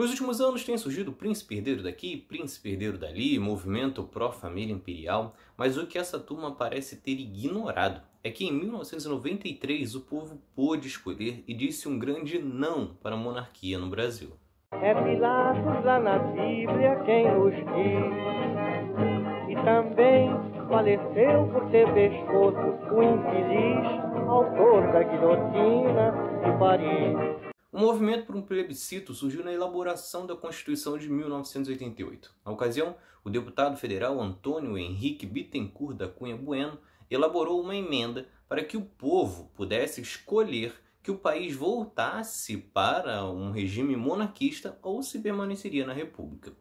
Nos últimos anos tem surgido príncipe herdeiro daqui, príncipe herdeiro dali, movimento pró-família imperial, mas o que essa turma parece ter ignorado é que em 1993 o povo pôde escolher e disse um grande não para a monarquia no Brasil. É Pilatos lá na Bíblia quem nos diz, e também faleceu por ter pescoço o infeliz autor da guilhotina de Paris. O movimento por um plebiscito surgiu na elaboração da Constituição de 1988. Na ocasião, o deputado federal Antônio Henrique Bittencourt da Cunha Bueno elaborou uma emenda para que o povo pudesse escolher que o país voltasse para um regime monarquista ou se permaneceria na República.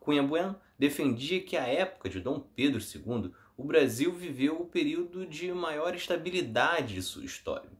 Cunha Bueno defendia que, à época de Dom Pedro II, o Brasil viveu o período de maior estabilidade de sua história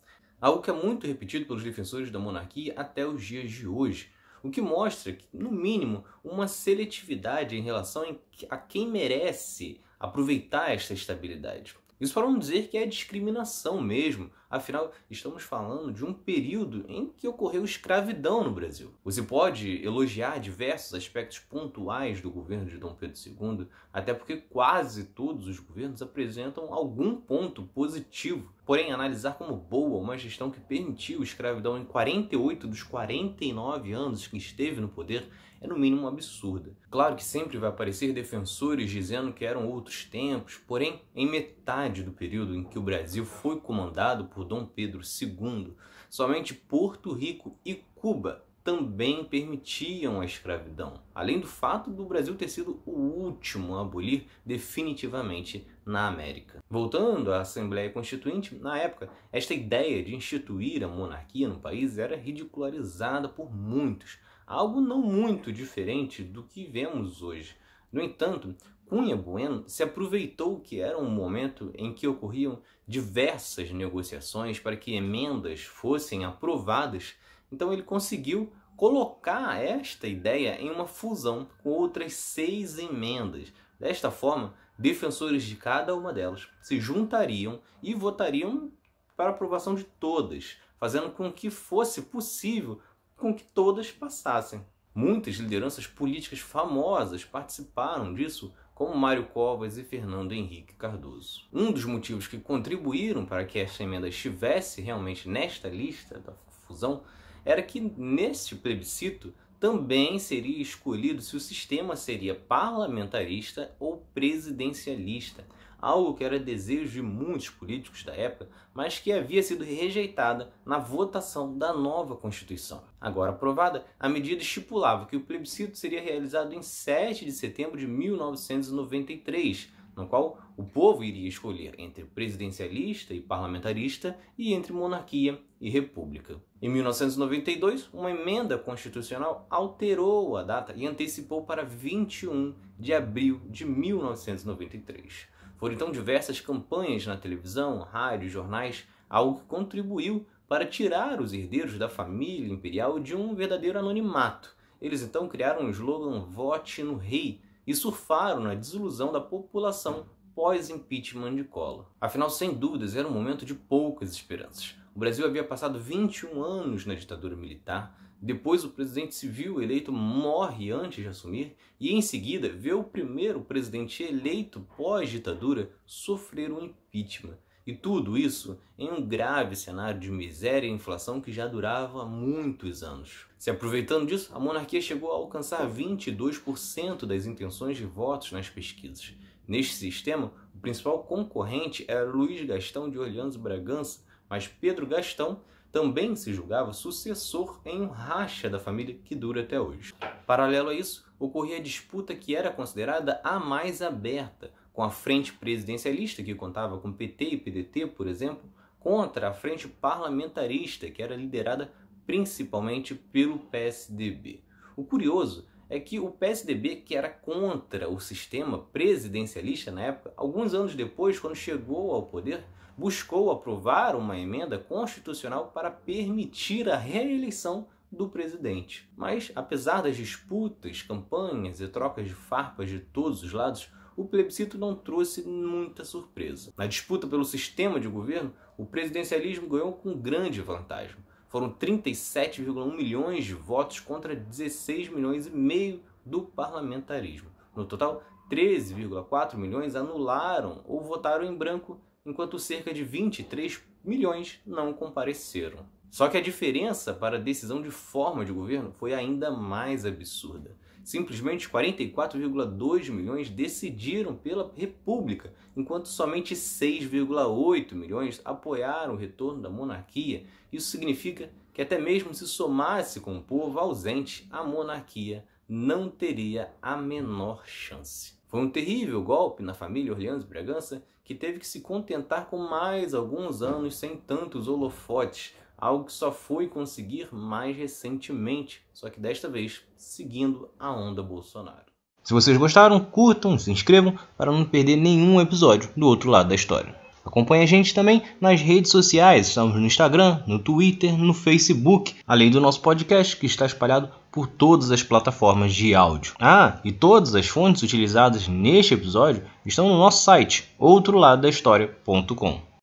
algo que é muito repetido pelos defensores da monarquia até os dias de hoje, o que mostra, que, no mínimo, uma seletividade em relação a quem merece aproveitar esta estabilidade. Isso para não dizer que é discriminação mesmo, afinal, estamos falando de um período em que ocorreu escravidão no Brasil. Você pode elogiar diversos aspectos pontuais do governo de Dom Pedro II, até porque quase todos os governos apresentam algum ponto positivo Porém, analisar como boa uma gestão que permitiu escravidão em 48 dos 49 anos que esteve no poder é no mínimo absurda. Claro que sempre vai aparecer defensores dizendo que eram outros tempos, porém, em metade do período em que o Brasil foi comandado por Dom Pedro II, somente Porto Rico e Cuba também permitiam a escravidão, além do fato do Brasil ter sido o último a abolir definitivamente na América. Voltando à Assembleia Constituinte, na época, esta ideia de instituir a monarquia no país era ridicularizada por muitos, algo não muito diferente do que vemos hoje. No entanto, Cunha Bueno se aproveitou que era um momento em que ocorriam diversas negociações para que emendas fossem aprovadas então ele conseguiu colocar esta ideia em uma fusão com outras seis emendas. Desta forma, defensores de cada uma delas se juntariam e votariam para aprovação de todas, fazendo com que fosse possível com que todas passassem. Muitas lideranças políticas famosas participaram disso, como Mário Covas e Fernando Henrique Cardoso. Um dos motivos que contribuíram para que esta emenda estivesse realmente nesta lista da fusão era que neste plebiscito também seria escolhido se o sistema seria parlamentarista ou presidencialista, algo que era desejo de muitos políticos da época, mas que havia sido rejeitada na votação da nova Constituição. Agora aprovada, a medida estipulava que o plebiscito seria realizado em 7 de setembro de 1993, no qual o povo iria escolher entre presidencialista e parlamentarista e entre monarquia e república. Em 1992, uma emenda constitucional alterou a data e antecipou para 21 de abril de 1993. Foram então diversas campanhas na televisão, rádio, jornais, algo que contribuiu para tirar os herdeiros da família imperial de um verdadeiro anonimato. Eles então criaram o slogan Vote no Rei, e surfaram na desilusão da população pós-impeachment de Collor. Afinal, sem dúvidas, era um momento de poucas esperanças. O Brasil havia passado 21 anos na ditadura militar, depois o presidente civil eleito morre antes de assumir e em seguida vê o primeiro presidente eleito pós-ditadura sofrer um impeachment e tudo isso em um grave cenário de miséria e inflação que já durava muitos anos. Se aproveitando disso, a monarquia chegou a alcançar 22% das intenções de votos nas pesquisas. Neste sistema, o principal concorrente era Luiz Gastão de Orleans Bragança, mas Pedro Gastão também se julgava sucessor em um racha da família que dura até hoje. Paralelo a isso, ocorria a disputa que era considerada a mais aberta, com a frente presidencialista, que contava com PT e PDT, por exemplo, contra a frente parlamentarista, que era liderada principalmente pelo PSDB. O curioso é que o PSDB, que era contra o sistema presidencialista na época, alguns anos depois, quando chegou ao poder, buscou aprovar uma emenda constitucional para permitir a reeleição do presidente. Mas, apesar das disputas, campanhas e trocas de farpas de todos os lados, o plebiscito não trouxe muita surpresa. Na disputa pelo sistema de governo, o presidencialismo ganhou com grande vantagem. Foram 37,1 milhões de votos contra 16 milhões e meio do parlamentarismo. No total, 13,4 milhões anularam ou votaram em branco, enquanto cerca de 23 milhões não compareceram. Só que a diferença para a decisão de forma de governo foi ainda mais absurda. Simplesmente 44,2 milhões decidiram pela República, enquanto somente 6,8 milhões apoiaram o retorno da monarquia. Isso significa que, até mesmo se somasse com o povo ausente, a monarquia não teria a menor chance. Foi um terrível golpe na família Orleans Bragança que teve que se contentar com mais alguns anos sem tantos holofotes algo que só foi conseguir mais recentemente, só que desta vez seguindo a onda Bolsonaro. Se vocês gostaram, curtam, se inscrevam para não perder nenhum episódio do outro lado da história. Acompanhe a gente também nas redes sociais, estamos no Instagram, no Twitter, no Facebook, além do nosso podcast que está espalhado por todas as plataformas de áudio. Ah, e todas as fontes utilizadas neste episódio estão no nosso site outroladodahistoria.com.